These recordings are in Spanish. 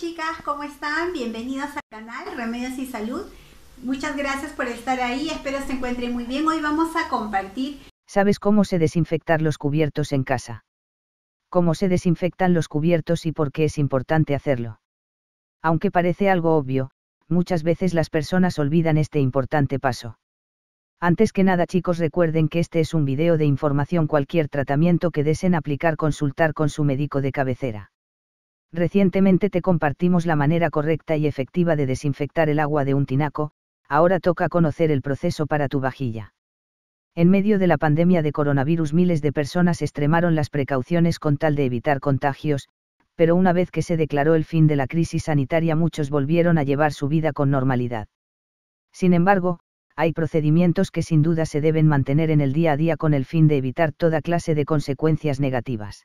chicas, ¿cómo están? Bienvenidos al canal Remedios y Salud. Muchas gracias por estar ahí, espero se encuentren muy bien. Hoy vamos a compartir... ¿Sabes cómo se desinfectan los cubiertos en casa? ¿Cómo se desinfectan los cubiertos y por qué es importante hacerlo? Aunque parece algo obvio, muchas veces las personas olvidan este importante paso. Antes que nada chicos recuerden que este es un video de información cualquier tratamiento que deseen aplicar consultar con su médico de cabecera. Recientemente te compartimos la manera correcta y efectiva de desinfectar el agua de un tinaco, ahora toca conocer el proceso para tu vajilla. En medio de la pandemia de coronavirus miles de personas extremaron las precauciones con tal de evitar contagios, pero una vez que se declaró el fin de la crisis sanitaria muchos volvieron a llevar su vida con normalidad. Sin embargo, hay procedimientos que sin duda se deben mantener en el día a día con el fin de evitar toda clase de consecuencias negativas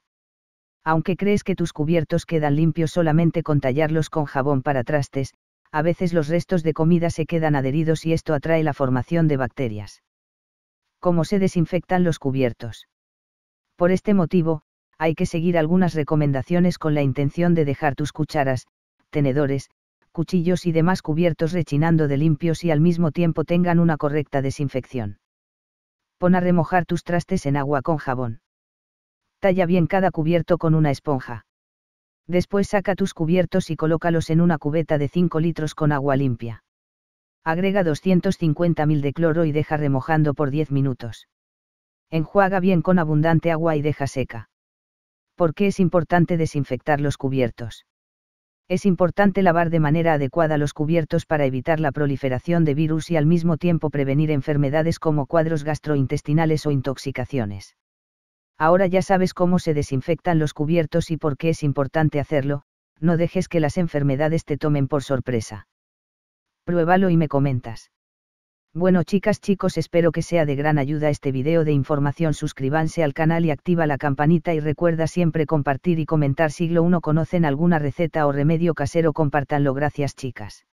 aunque crees que tus cubiertos quedan limpios solamente con tallarlos con jabón para trastes, a veces los restos de comida se quedan adheridos y esto atrae la formación de bacterias. ¿Cómo se desinfectan los cubiertos? Por este motivo, hay que seguir algunas recomendaciones con la intención de dejar tus cucharas, tenedores, cuchillos y demás cubiertos rechinando de limpios y al mismo tiempo tengan una correcta desinfección. Pon a remojar tus trastes en agua con jabón talla bien cada cubierto con una esponja. Después saca tus cubiertos y colócalos en una cubeta de 5 litros con agua limpia. Agrega 250 mil de cloro y deja remojando por 10 minutos. Enjuaga bien con abundante agua y deja seca. ¿Por qué es importante desinfectar los cubiertos? Es importante lavar de manera adecuada los cubiertos para evitar la proliferación de virus y al mismo tiempo prevenir enfermedades como cuadros gastrointestinales o intoxicaciones. Ahora ya sabes cómo se desinfectan los cubiertos y por qué es importante hacerlo, no dejes que las enfermedades te tomen por sorpresa. Pruébalo y me comentas. Bueno chicas chicos espero que sea de gran ayuda este video de información suscríbanse al canal y activa la campanita y recuerda siempre compartir y comentar siglo 1 conocen alguna receta o remedio casero compártanlo gracias chicas.